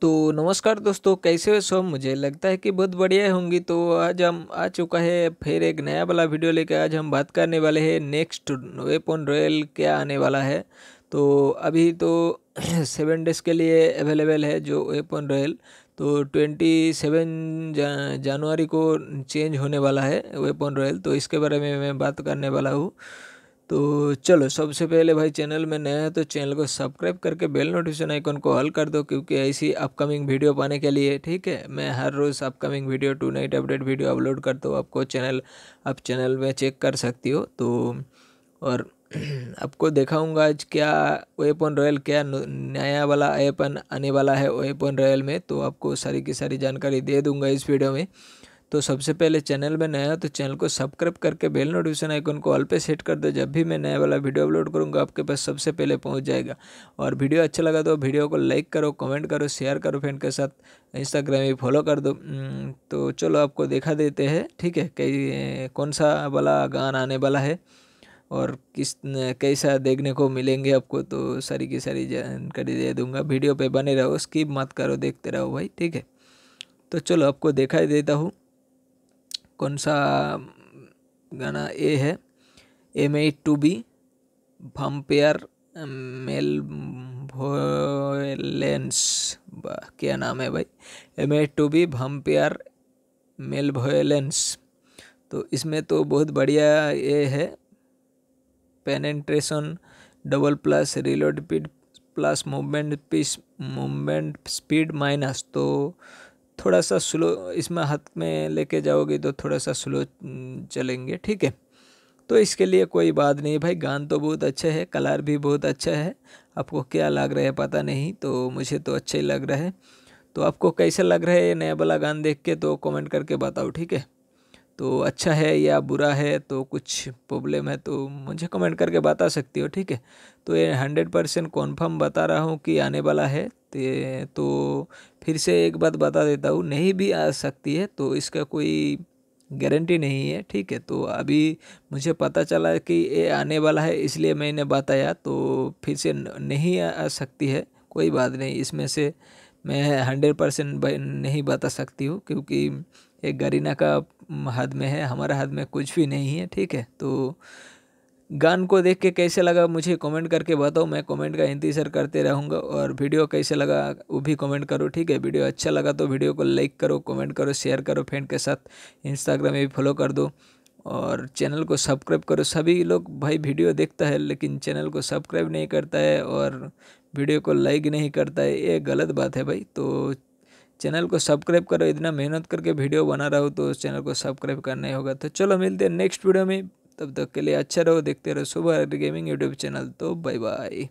तो नमस्कार दोस्तों कैसे हो सब मुझे लगता है कि बहुत बढ़िया होंगी तो आज हम आ चुका है फिर एक नया वाला वीडियो लेकर आज हम बात करने वाले हैं नेक्स्ट वेपन रॉयल क्या आने वाला है तो अभी तो सेवन डेज के लिए अवेलेबल है जो वेपन रॉयल तो ट्वेंटी सेवन जनवरी को चेंज होने वाला है वेपन रॉयल तो इसके बारे में मैं बात करने वाला हूँ तो चलो सबसे पहले भाई चैनल में नया है तो चैनल को सब्सक्राइब करके बेल नोटिफिकेशन आइकन को ऑल कर दो क्योंकि ऐसी अपकमिंग वीडियो पाने के लिए ठीक है मैं हर रोज़ upcoming video tonight update video upload करता हूँ आपको चैनल आप चैनल में चेक कर सकती हो तो और आपको दिखाऊंगा आज क्या वेपन रॉयल क्या नया वाला एपन आने वाला है वेपन रॉयल में तो आपको सारी की सारी जानकारी दे दूंगा इस वीडियो में तो सबसे पहले चैनल में नया तो चैनल को सब्सक्राइब करके बेल नोटिफिकेशन आइकन को ऑल पे सेट कर दो जब भी मैं नया वाला वीडियो अपलोड करूँगा आपके पास सबसे पहले पहुँच जाएगा और वीडियो अच्छा लगा तो वीडियो को लाइक करो कमेंट करो शेयर करो फ्रेंड के साथ इंस्टाग्राम भी फॉलो कर दो तो चलो आपको देखा देते हैं ठीक है कई कौन सा वाला गाना आने वाला है और किस कैसा देखने को मिलेंगे आपको तो सारी की सारी जानकारी दे दूंगा वीडियो पे बने रहो स्किप मत करो देखते रहो भाई ठीक है तो चलो आपको देखा देता हूँ कौन सा गाना ए है ए मेड टू बी भम्पेयर मेल भोलेंस क्या नाम है भाई ए मेड टू बी भम्पेयर मेल भोलेंस तो इसमें तो बहुत बढ़िया ये है penetration double plus reload speed plus movement piece movement speed minus तो थोड़ा सा स्लो इसमें हाथ में लेके जाओगे तो थोड़ा सा स्लो चलेंगे ठीक है तो इसके लिए कोई बात नहीं भाई गान तो बहुत अच्छा है कलर भी बहुत अच्छा है आपको क्या लग रहा है पता नहीं तो मुझे तो अच्छा ही लग रहा है तो आपको कैसा लग रहा है ये नया वाला गान देख के तो कमेंट करके बताओ ठीक है तो अच्छा है या बुरा है तो कुछ प्रॉब्लम है तो मुझे कमेंट करके बता सकती हो ठीक है तो ये हंड्रेड परसेंट कॉन्फर्म बता रहा हूँ कि आने वाला है तो फिर से एक बात बता देता हूँ नहीं भी आ सकती है तो इसका कोई गारंटी नहीं है ठीक है तो अभी मुझे पता चला कि ये आने वाला है इसलिए मैंने बताया तो फिर से नहीं आ सकती है कोई बात नहीं इसमें से मैं हंड्रेड परसेंट नहीं बता सकती हूँ क्योंकि एक गरीना का हाथ में है हमारा हाथ में कुछ भी नहीं है ठीक है तो गान को देख के कैसे लगा मुझे कमेंट करके बताओ मैं कमेंट का इंतज़ार करते रहूँगा और वीडियो कैसे लगा वो भी कमेंट करो ठीक है वीडियो अच्छा लगा तो वीडियो को लाइक करो कमेंट करो शेयर करो फ्रेंड के साथ इंस्टाग्राम में भी फॉलो कर दो और चैनल को सब्सक्राइब करो सभी लोग भाई वीडियो देखता है लेकिन चैनल को सब्सक्राइब नहीं करता है और वीडियो को लाइक नहीं करता है ये गलत बात है भाई तो चैनल को सब्सक्राइब करो इतना मेहनत करके वीडियो बना रहा हो तो उस चैनल को सब्सक्राइब करना ही होगा तो चलो मिलते हैं नेक्स्ट वीडियो में तब तक के लिए अच्छा रहो देखते रहो सुबह गेमिंग यूट्यूब चैनल तो बाय बाय